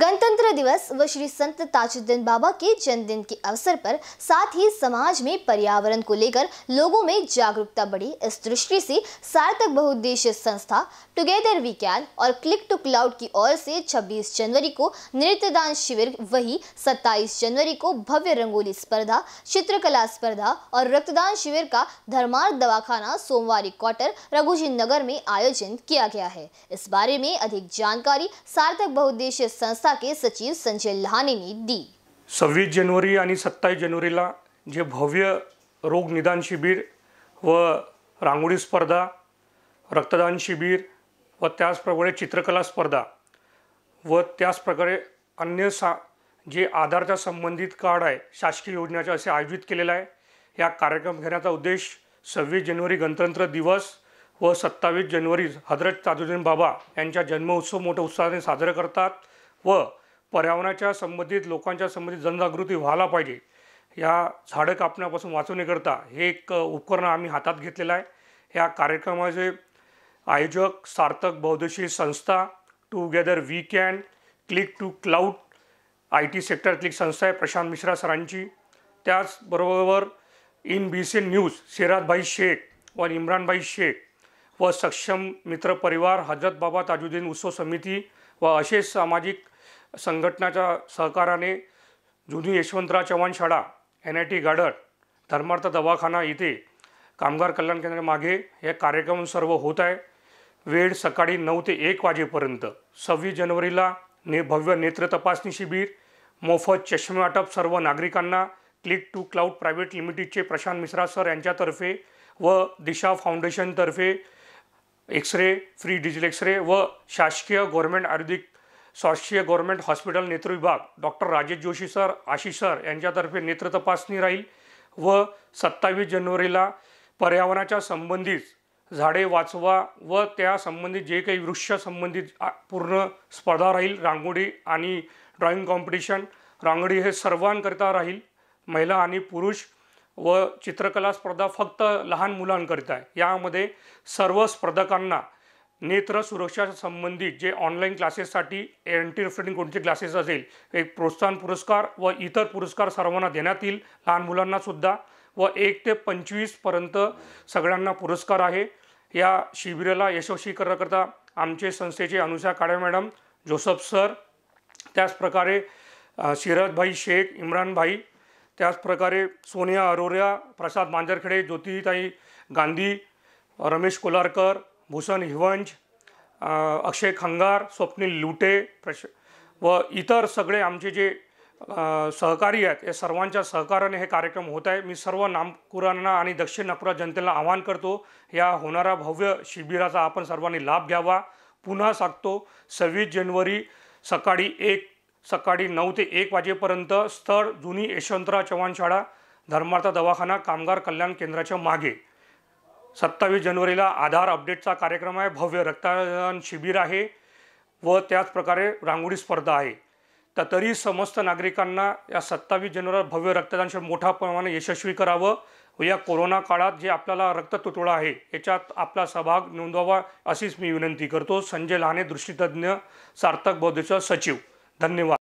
गणतंत्र दिवस व श्री संत ताजुद्दीन बाबा के जन्मदिन के अवसर पर साथ ही समाज में पर्यावरण को लेकर लोगों में जागरूकता बढ़ी इस दृष्टि से सार्थक बहुउद्देशीय संस्था टुगेदर वी कैन और क्लिक टू क्लाउड की ओर से 26 जनवरी को नृत्यदान शिविर वही 27 जनवरी को भव्य रंगोली स्पर्धा चित्रकला स्पर्धा और रक्तदान शिविर का धर्मार्थ दवाखाना सोमवारी क्वार्टर रघुजी नगर में आयोजन किया गया है इस बारे में अधिक जानकारी सार्थक बहुउद्देशीय संस्था के सचिव संजय ने दी सव्वीस जनवरी आणि सत्तावीस जनवरीला जे भव्य रोग निदान शिबिर व रांगोळी स्पर्धा रक्तदान शिबिर व त्याचप्रमाणे चित्रकला स्पर्धा व त्याचप्रकारे अन्य सा जे आधारच्या संबंधित कार्ड आहे शासकीय योजनाचे असे आयोजित केलेलं आहे या कार्यक्रम घेण्याचा उद्देश सव्वीस जानेवारी गणतंत्र दिवस व सत्तावीस जनवरी हजरत ताजुद्दीन बाबा यांच्या जन्मोत्सव मोठ्या उत्साहाने साजरा करतात व पर्यावरणाच्या संबंधित लोकांच्या संबंधित जनजागृती व्हायला पाहिजे या झाडं कापण्यापासून वाचवण्याकरता हे एक उपकरण आम्ही हातात घेतलेलं आहे या कार्यक्रमाचे आयोजक सार्थक बौद्धशी संस्था together we can click to cloud I T सेक्टरातली एक संस्था आहे प्रशांत मिश्रा सरांची त्याचबरोबर N B C news Sirajbhai Shaikh व इम्रानभाई शेख व सक्षम मित्र परिवार हजरत बाबा ताजुद्दीन उत्सव समिती व असे सामाजिक संघटनाच्या सहकाराने जुनी यशवंतराव चव्हाण शाळा एन आय टी गार्डन धर्मार्थ दवाखाना येथे कामगार कल्याण केंद्रामागे हे कार्यक्रम सर्व होत आहे वेळ सकाळी नऊ ते एक वाजेपर्यंत सव्वीस जानेवारीला ने भव्य नेत्र तपासणी शिबिर मोफत चष्मे वाटप सर्व नागरिकांना क्लिक टू क्लाउड प्रायव्हेट लिमिटेडचे प्रशांत मिश्रा सर यांच्यातर्फे व दिशा फाउंडेशनतर्फे एक्सरे फ्री डिजिटल एक्सरे व शासकीय गव्हर्नमेंट आयुर्वेदिक शासकीय गव्हर्नमेंट हॉस्पिटल नेतृविभाग doctor Rajesh Joshi sir Ashish sir यांच्यातर्फे नेत्र तपासणी राहील व सत्तावीस जानेवारीला पर्यावरणाच्या संबंधित झाडे वाचवा व त्या संबंधित जे काही वृक्ष संबंधित पूर्ण स्पर्धा राहील रांगोळी आणि ड्रॉइंग कॉम्पिटिशन रांगोळी हे सर्वांकरिता राहील महिला आणि पुरुष व चित्रकला स्पर्धा फक्त लहान मुलांकरिता आहे यामध्ये सर्व स्पर्धकांना नेत्र सुरक्षा संबंधित जे ऑनलाईन क्लासेससाठी अँटी रिफ्लेक्टिंग कोणते क्लासेस असेल एक प्रोत्साहन पुरस्कार व इतर पुरस्कार सर्वांना देण्यात येईल लहान मुलांनासुद्धा व एक ते पंचवीसपर्यंत सगळ्यांना पुरस्कार आहे या शिबिराला यशस्वी करण्याकरता आमचे संस्थेचे Anusha Kale madam Joseph sir त्याचप्रकारे शिरदभाई शेख इम्रानभाई भाई त्याचप्रकारे सोनिया अरोऱ्या प्रसाद मांजरखेडे ज्योतिताई गांधी रमेश कोलारकर भूषण हिवंज अक्षय खंगार स्वप्नील लुटे प्रश व इतर सगळे आमचे जे सहकारी आहेत या सर्वांच्या सहकार्याने हे कार्यक्रम होत आहे मी सर्व नामकुरांना आणि दक्षिण नागपुरात जनतेला आवाहन करतो या होणारा भव्य शिबिराचा आपण सर्वांनी लाभ घ्यावा पुन्हा सांगतो सव्वीस जानेवारी सकाळी एक सकाळी नऊ ते एक वाजेपर्यंत स्थळ जुनी यशवंतराव चव्हाण शाळा धर्मार्थ दवाखाना कामगार कल्याण केंद्राच्या मागे सत्तावीस जानेवारीला आधार अपडेटचा कार्यक्रम आहे भव्य रक्तदान शिबिर आहे व त्याचप्रकारे रांगोळी स्पर्धा आहे तर तरी समस्त नागरिकांना या सत्तावीस जानेवारी भव्य रक्तदान शिबिर मोठ्या प्रमाणात यशस्वी करावं व या कोरोना काळात जे आपल्याला रक्त तुटवडा आहे याच्यात आपला सहभाग नोंदवावा अशीच मी विनंती करतो संजय लहाने दृष्टीतज्ञ सार्थक बौद्धचा सचिव धन्यवाद